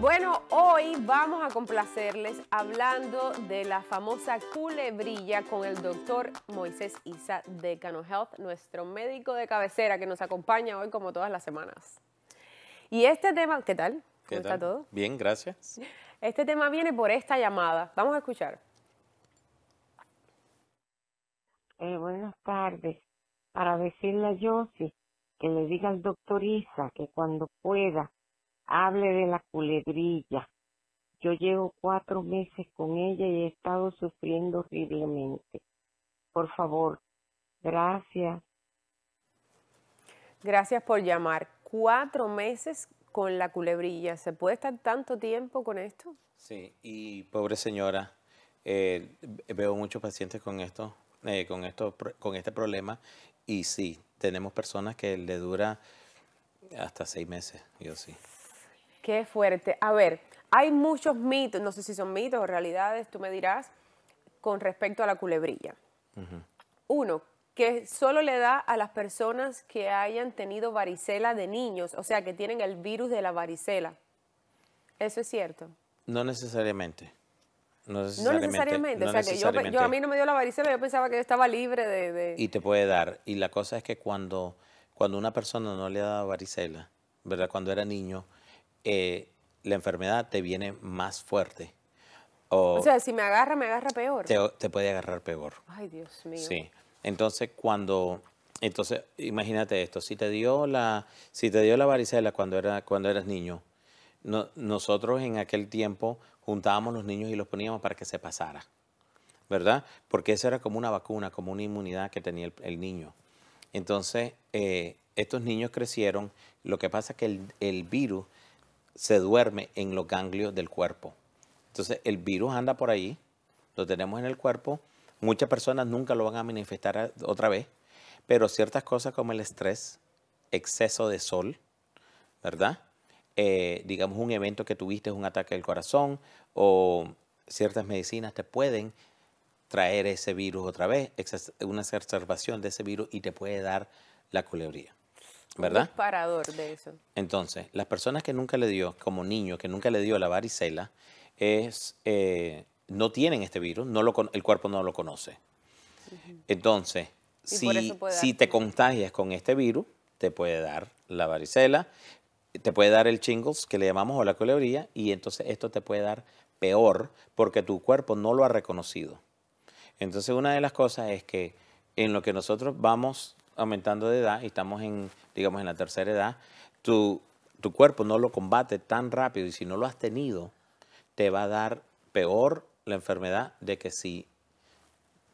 Bueno, hoy vamos a complacerles hablando de la famosa culebrilla con el doctor Moisés Isa de Cano Health, nuestro médico de cabecera que nos acompaña hoy como todas las semanas. Y este tema, ¿qué tal? ¿Cómo está todo? Bien, gracias. Este tema viene por esta llamada. Vamos a escuchar. Eh, buenas tardes. Para decirle a Josie que le diga al doctor Isa que cuando pueda hable de la culebrilla. Yo llevo cuatro meses con ella y he estado sufriendo horriblemente. Por favor, gracias. Gracias por llamar. Cuatro meses con la culebrilla. ¿Se puede estar tanto tiempo con esto? Sí, y pobre señora, eh, veo muchos pacientes con esto, eh, con esto, con este problema, y sí, tenemos personas que le dura hasta seis meses, yo sí. Qué fuerte. A ver, hay muchos mitos, no sé si son mitos o realidades, tú me dirás, con respecto a la culebrilla. Uno, que solo le da a las personas que hayan tenido varicela de niños, o sea, que tienen el virus de la varicela. ¿Eso es cierto? No necesariamente. No necesariamente. No necesariamente. yo, a mí no me dio la varicela, yo pensaba que yo estaba libre de, Y te puede dar. Y la cosa es que cuando, cuando una persona no le ha dado varicela, ¿verdad? Cuando era niño, eh, la enfermedad te viene más fuerte. O, sea, si me agarra, me agarra peor. Te, puede agarrar peor. Ay, Dios mío. Sí. Entonces, cuando. Entonces, imagínate esto, si te dio la, si te dio la varicela cuando, era, cuando eras niño, nosotros en aquel tiempo juntábamos los niños y los poníamos para que se pasara, ¿verdad? Porque eso era como una vacuna, como una inmunidad que tenía el, niño. Entonces, eh, estos niños crecieron, lo que pasa es que el virus se duerme en los ganglios del cuerpo. Entonces el virus anda por ahí, lo tenemos en el cuerpo, muchas personas nunca lo van a manifestar otra vez, pero ciertas cosas como el estrés, exceso de sol, ¿verdad? Eh, digamos un evento que tuviste, un ataque del corazón o ciertas medicinas te pueden traer ese virus otra vez, una exacerbación de ese virus y te puede dar la culebría. ¿verdad? de eso. Entonces, las personas que nunca le dio, como niño, que nunca le dio la varicela, es, eh, no tienen este virus, no lo, el cuerpo no lo conoce. Entonces, si, si te contagias con este virus, te puede dar la varicela, te puede dar el chingles, que le llamamos o la culebría, y entonces esto te puede dar peor porque tu cuerpo no lo ha reconocido. Entonces, una de las cosas es que en lo que nosotros vamos aumentando de edad y estamos en, digamos, en la tercera edad, tu, tu cuerpo no lo combate tan rápido y si no lo has tenido, te va a dar peor la enfermedad de que si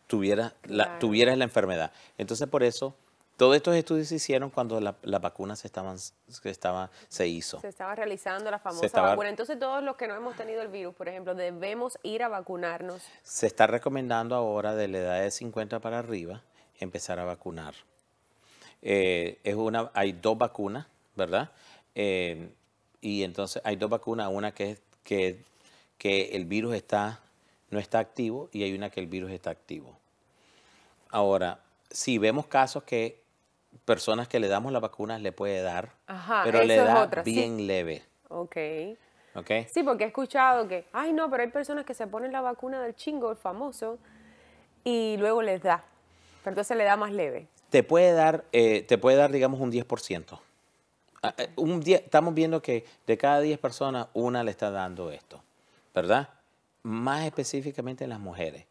tuvieras la, tuvieras la enfermedad. Entonces, por eso, todos estos estudios se hicieron cuando la, vacuna se, estaban, se, estaba, se hizo. Se estaba realizando la famosa vacuna. Entonces, todos los que no hemos tenido el virus, por ejemplo, debemos ir a vacunarnos. Se está recomendando ahora de la edad de 50 para arriba empezar a vacunar. Eh, es una, hay dos vacunas, ¿verdad? Eh, y entonces hay dos vacunas, una que, es, que, que el virus está, no está activo y hay una que el virus está activo. Ahora, si vemos casos que personas que le damos la vacuna le puede dar, pero le da bien leve. Ok. Ok. Sí, porque he escuchado que, ay no, pero hay personas que se ponen la vacuna del chingo, el famoso, y luego les da. Pero entonces le da más leve te puede dar, eh, te puede dar digamos, un 10%. Ah, eh, un 10, estamos viendo que de cada 10 personas, una le está dando esto, ¿verdad? Más específicamente en las mujeres,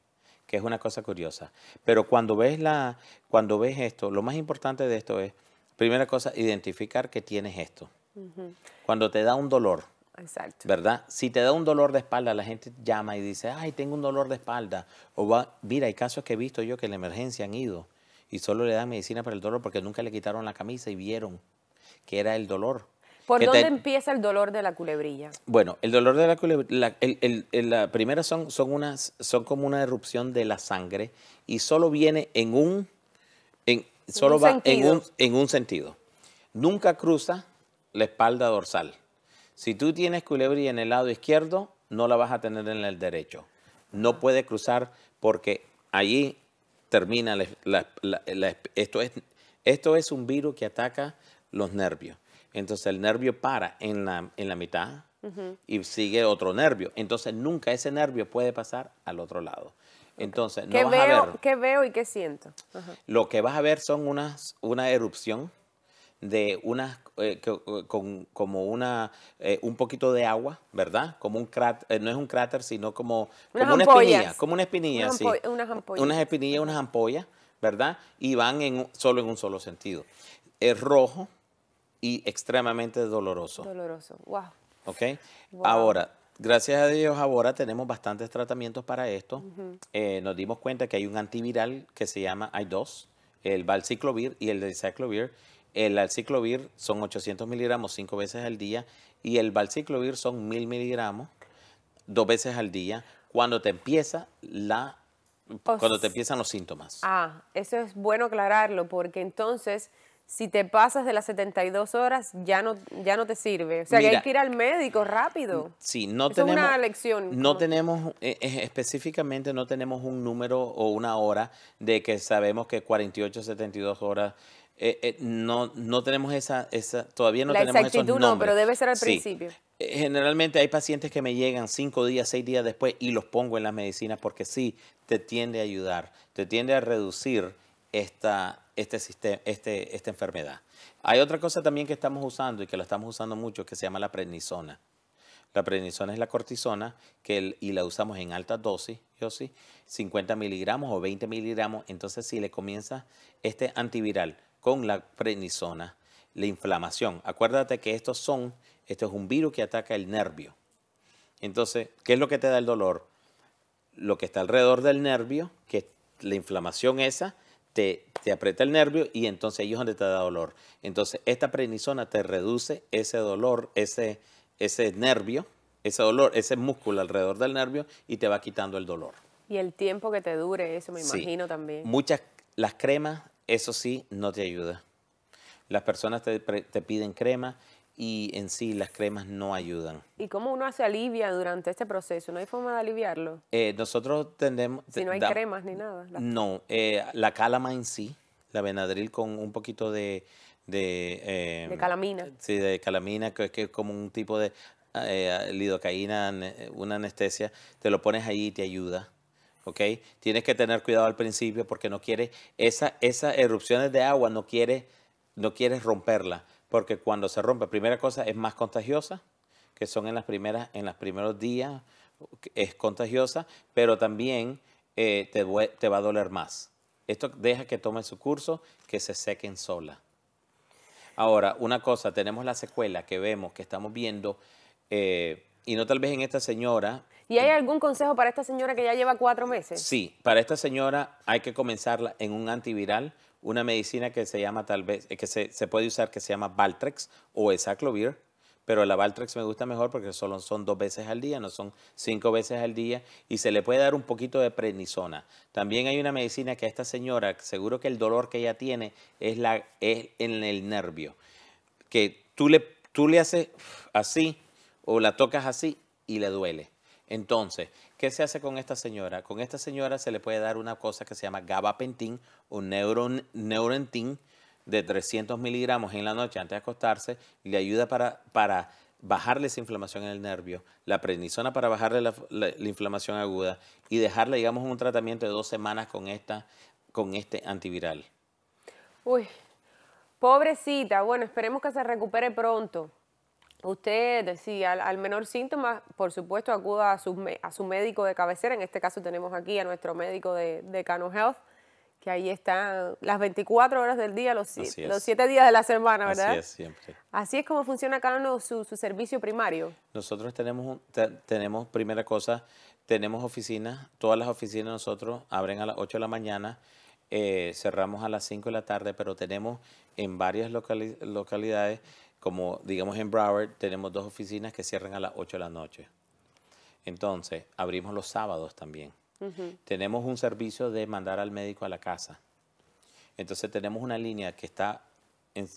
que es una cosa curiosa. Pero cuando ves, la, cuando ves esto, lo más importante de esto es, primera cosa, identificar que tienes esto. Cuando te da un dolor, ¿Verdad? Si te da un dolor de espalda, la gente llama y dice, ay, tengo un dolor de espalda. O va, mira, hay casos que he visto yo que en la emergencia han ido y solo le dan medicina para el dolor porque nunca le quitaron la camisa y vieron que era el dolor. ¿Por dónde empieza el dolor de la culebrilla? Bueno, el dolor de la culebrilla, la primera son, son, unas, son como una erupción de la sangre y solo viene en un, en, solo va en un, en un sentido. Nunca cruza la espalda dorsal. Si tú tienes culebrilla en el lado izquierdo, no la vas a tener en el derecho. No puede cruzar porque allí termina. esto, es, esto es un virus que ataca los nervios. Entonces el nervio para en la, en la mitad y sigue otro nervio. Entonces nunca ese nervio puede pasar al otro lado. Entonces, ¿Qué, veo, a ¿Qué veo y qué siento? Lo que vas a ver son unas, una erupción de unas eh, eh, con, como una eh, un poquito de agua, ¿verdad? Como un cráter, no es un cráter, sino como, como una espinilla, como una espinilla, sí. Unas ampollas. Unas espinillas, unas ampollas, ¿verdad? Y van en, solo en un solo sentido. Es rojo y extremadamente doloroso. Doloroso, wow. ¿Ok? Ahora, gracias a Dios ahora tenemos bastantes tratamientos para esto. nos dimos cuenta que hay un antiviral que se llama, i2, el valciclovir y el deciclovir. El alciclovir son 800 miligramos cinco veces al día y el valciclovir son 1000 miligramos dos veces al día cuando te empieza la pues cuando te empiezan los síntomas. Ah, eso es bueno aclararlo porque entonces si te pasas de las 72 horas ya no ya no te sirve, o sea, hay que ir al médico rápido. Sí, no tenemos una lección. No tenemos e, e, específicamente no tenemos un número o una hora de que sabemos que 48 72 horas eh, eh, no, no tenemos esa, esa todavía no tenemos esos nombres. no, pero debe ser al principio. Eh, generalmente hay pacientes que me llegan cinco días, seis días después y los pongo en las medicinas porque sí, te tiende a ayudar, te tiende a reducir esta, este, este esta enfermedad. Hay otra cosa también que estamos usando y que la estamos usando mucho que se llama la prednisona. La prednisona es la cortisona que y la usamos en alta dosis, yo sí, 50 miligramos o 20 miligramos. Entonces, si le comienza este antiviral, con la prednisona, la inflamación. Acuérdate que estos son, esto es un virus que ataca el nervio. Entonces, ¿qué es lo que te da el dolor? Lo que está alrededor del nervio, que la inflamación esa, te, aprieta el nervio y entonces ahí es donde te da dolor. Entonces, esta prednisona te reduce ese dolor, ese, ese nervio, ese dolor, ese músculo alrededor del nervio y te va quitando el dolor. Y el tiempo que te dure eso, me imagino también. Muchas, las cremas eso sí, no te ayuda. Las personas te, te piden crema y en sí las cremas no ayudan. ¿Y cómo uno hace alivia durante este proceso? ¿No hay forma de aliviarlo? Eh, nosotros tendemos... Si no hay cremas ni nada. No, eh, la calama en sí, la venadril con un poquito de... Em, de, calamina. Sí, de calamina, que, que es como un tipo de eh, lidocaína, una anestesia, te lo pones ahí y te ayuda. Tienes que tener cuidado al principio porque no quieres, esa, esas erupciones de agua no quieres, no romperla, porque cuando se rompe, primera cosa, es más contagiosa, que son en las primeras, en los primeros días, es contagiosa, pero también eh, te, te va a doler más. Esto deja que tome su curso, que se sequen sola. Ahora, una cosa, tenemos la secuela que vemos, que estamos viendo, eh, y no tal vez en esta señora. ¿Y hay algún consejo para esta señora que ya lleva cuatro meses? Sí, para esta señora hay que comenzarla en un antiviral, una medicina que se llama tal vez, eh, que se, puede usar que se llama Valtrex o Esaclovir, pero la Valtrex me gusta mejor porque solo son dos veces al día, no son cinco veces al día, y se le puede dar un poquito de prednisona. También hay una medicina que a esta señora, seguro que el dolor que ella tiene es, la, es en el nervio, que tú le, tú le haces así o la tocas así y le duele. Entonces, ¿qué se hace con esta señora? Con esta señora se le puede dar una cosa que se llama gabapentin o neuron, neurentin de 300 miligramos en la noche antes de acostarse. Le ayuda para, para bajarle esa inflamación en el nervio, la prednisona para bajarle la, inflamación aguda y dejarle, digamos, un tratamiento de dos semanas con, esta, con este antiviral. Uy, pobrecita. Bueno, esperemos que se recupere pronto. Usted decía, al, menor síntoma, por supuesto, acuda a su, a su, médico de cabecera. En este caso tenemos aquí a nuestro médico de, de Cano Health, que ahí están las 24 horas del día, los, los 7 días de la semana, ¿verdad? Así es, siempre. Así es como funciona Cano su, su servicio primario. Nosotros tenemos, tenemos, primera cosa, tenemos oficinas, todas las oficinas nosotros abren a las 8 de la mañana. Eh, cerramos a las 5 de la tarde, pero tenemos en varias localidades como digamos en Broward, tenemos dos oficinas que cierran a las 8 de la noche. Entonces, abrimos los sábados también. Tenemos un servicio de mandar al médico a la casa. Entonces, tenemos una línea que está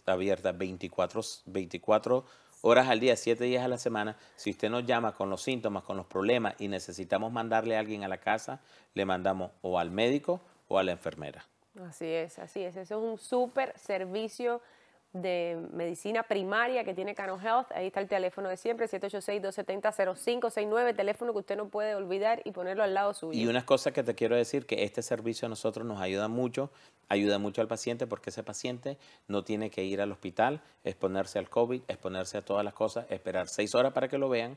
abierta 24, 24 horas al día, 7 días a la semana. Si usted nos llama con los síntomas, con los problemas y necesitamos mandarle a alguien a la casa, le mandamos o al médico o a la enfermera. Así es, así es. Eso es un súper servicio de medicina primaria que tiene Cano Health. Ahí está el teléfono de siempre, 786-270-0569, teléfono que usted no puede olvidar y ponerlo al lado suyo. Y unas cosas que te quiero decir, que este servicio a nosotros nos ayuda mucho, ayuda mucho al paciente porque ese paciente no tiene que ir al hospital, exponerse al COVID, exponerse a todas las cosas, esperar seis horas para que lo vean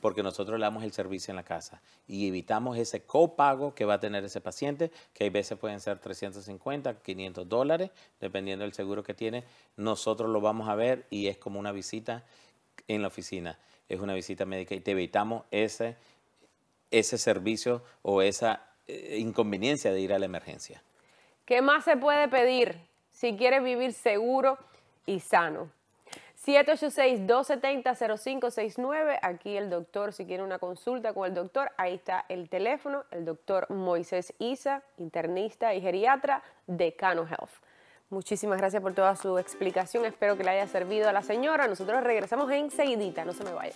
porque nosotros le damos el servicio en la casa y evitamos ese copago que va a tener ese paciente, que hay veces pueden ser 350, 500 dólares, dependiendo del seguro que tiene. Nosotros lo vamos a ver y es como una visita en la oficina, es una visita médica y te evitamos ese, ese servicio o esa eh, inconveniencia de ir a la emergencia. ¿Qué más se puede pedir si quieres vivir seguro y sano? 786-270-0569. Aquí el doctor, si quiere una consulta con el doctor, ahí está el teléfono, el doctor Moisés Isa, internista y geriatra de Cano Health. Muchísimas gracias por toda su explicación. Espero que le haya servido a la señora. Nosotros regresamos enseguidita. No se me vaya.